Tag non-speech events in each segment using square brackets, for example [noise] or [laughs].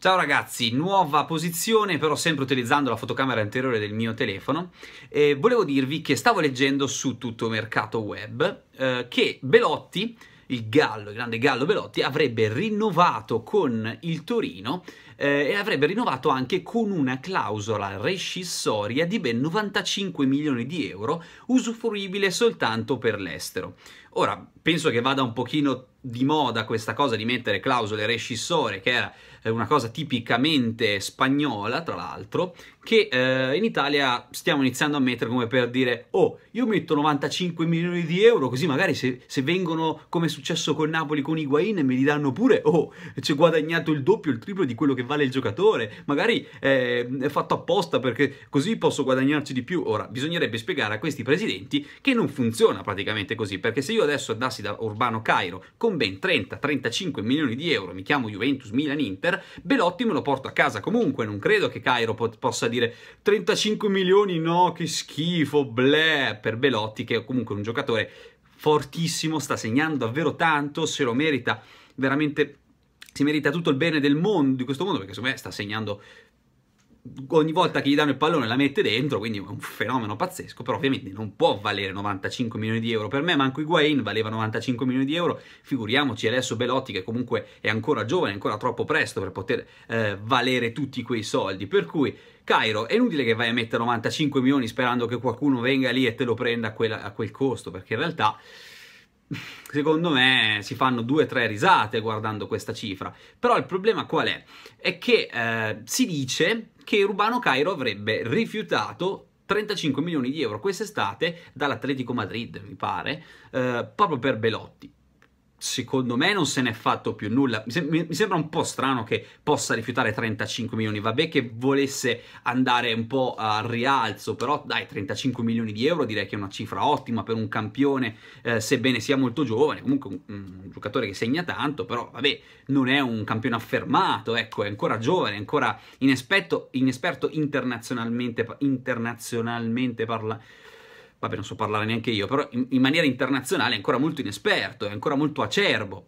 Ciao ragazzi, nuova posizione però sempre utilizzando la fotocamera anteriore del mio telefono eh, volevo dirvi che stavo leggendo su tutto mercato web eh, che Belotti, il gallo, il grande gallo Belotti avrebbe rinnovato con il Torino eh, e avrebbe rinnovato anche con una clausola rescissoria di ben 95 milioni di euro, usufruibile soltanto per l'estero. Ora, penso che vada un pochino di moda questa cosa di mettere clausole rescissorie, che era eh, una cosa tipicamente spagnola, tra l'altro, che eh, in Italia stiamo iniziando a mettere come per dire «Oh, io metto 95 milioni di euro, così magari se, se vengono, come è successo con Napoli con Higuain, me li danno pure, oh, ci ho guadagnato il doppio, il triplo di quello che vale il giocatore, magari eh, è fatto apposta perché così posso guadagnarci di più. Ora, bisognerebbe spiegare a questi presidenti che non funziona praticamente così, perché se io adesso andassi da Urbano Cairo con ben 30-35 milioni di euro, mi chiamo Juventus, Milan, Inter, Belotti me lo porto a casa comunque, non credo che Cairo po possa dire 35 milioni, no, che schifo, bleh, per Belotti che è comunque un giocatore fortissimo, sta segnando davvero tanto, se lo merita veramente si merita tutto il bene del mondo, di questo mondo, perché secondo me sta segnando ogni volta che gli danno il pallone la mette dentro, quindi è un fenomeno pazzesco, però ovviamente non può valere 95 milioni di euro, per me manco Higuain valeva 95 milioni di euro, figuriamoci adesso Belotti che comunque è ancora giovane, ancora troppo presto per poter eh, valere tutti quei soldi, per cui Cairo è inutile che vai a mettere 95 milioni sperando che qualcuno venga lì e te lo prenda a, quella, a quel costo, perché in realtà secondo me si fanno due o tre risate guardando questa cifra. Però il problema qual è? È che eh, si dice che Rubano Cairo avrebbe rifiutato 35 milioni di euro quest'estate dall'Atletico Madrid, mi pare, eh, proprio per Belotti secondo me non se n'è fatto più nulla. Mi, sem- mi, sembra un po' strano che possa rifiutare 35 milioni. Vabbè che volesse andare un po' al rialzo, però dai, 35 milioni di euro direi che è una cifra ottima per un campione, eh, sebbene sia molto giovane, comunque un, un, giocatore che segna tanto, però vabbè, non è un campione affermato, ecco, è ancora giovane, è ancora inespetto, inesperto internazionalmente, internazionalmente parla- vabbè non so parlare neanche io, però in, in maniera internazionale è ancora molto inesperto, è ancora molto acerbo.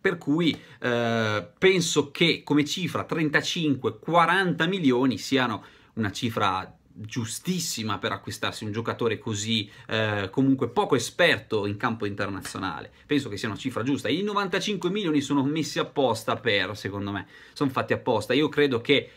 Per cui eh, penso che come cifra 35-40 milioni siano una cifra giustissima per acquistarsi un giocatore così eh, comunque poco esperto in campo internazionale. Penso che sia una cifra giusta. I 95 milioni sono messi apposta per, secondo me, sono fatti apposta. Io credo che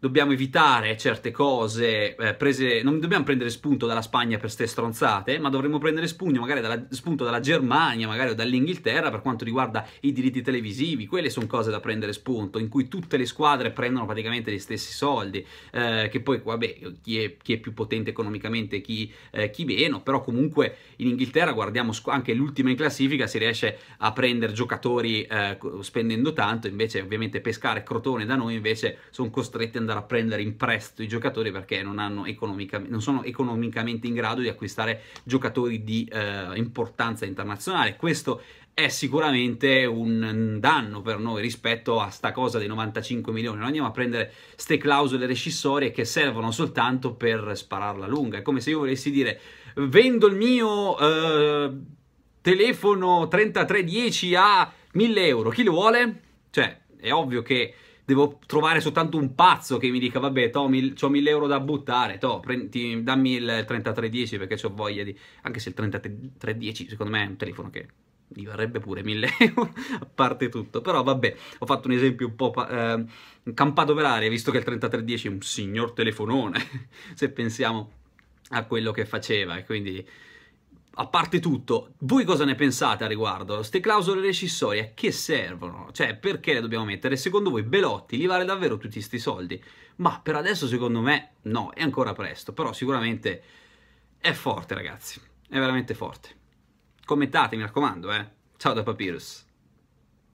dobbiamo evitare certe cose, eh, prese, non dobbiamo prendere spunto dalla Spagna per ste stronzate, ma dovremmo prendere spunto magari dalla, spunto dalla Germania, magari o dall'Inghilterra per quanto riguarda i diritti televisivi, quelle sono cose da prendere spunto, in cui tutte le squadre prendono praticamente gli stessi soldi, eh, che poi vabbè, chi è, chi è più potente economicamente e chi, eh, chi, meno, però comunque in Inghilterra guardiamo anche l'ultima in classifica, si riesce a prendere giocatori eh, spendendo tanto, invece ovviamente pescare crotone da noi invece sono costretti ad andare andare a prendere in prestito i giocatori perché non, non sono economicamente in grado di acquistare giocatori di eh, importanza internazionale. Questo è sicuramente un danno per noi rispetto a sta cosa dei 95 milioni. Non andiamo a prendere ste clausole rescissorie che servono soltanto per spararla lunga. È come se io volessi dire vendo il mio eh, telefono 3310 a 1000 euro. Chi lo vuole? Cioè, è ovvio che devo trovare soltanto un pazzo che mi dica, vabbè, to, mil, ho 1000 euro da buttare, to, prendi, dammi il 3310 perché ho voglia di... Anche se il 3310 secondo me è un telefono che mi varrebbe pure 1000 [laughs] euro, a parte tutto. Però vabbè, ho fatto un esempio un po' eh, campato per aria, visto che il 3310 è un signor telefonone, [laughs] se pensiamo a quello che faceva, e quindi a parte tutto, voi cosa ne pensate a riguardo? Ste clausole rescissorie a che servono? Cioè, perché le dobbiamo mettere? Secondo voi Belotti gli vale davvero tutti questi soldi? Ma per adesso secondo me no, è ancora presto, però sicuramente è forte ragazzi, è veramente forte. Commentate mi raccomando, eh. Ciao da Papyrus.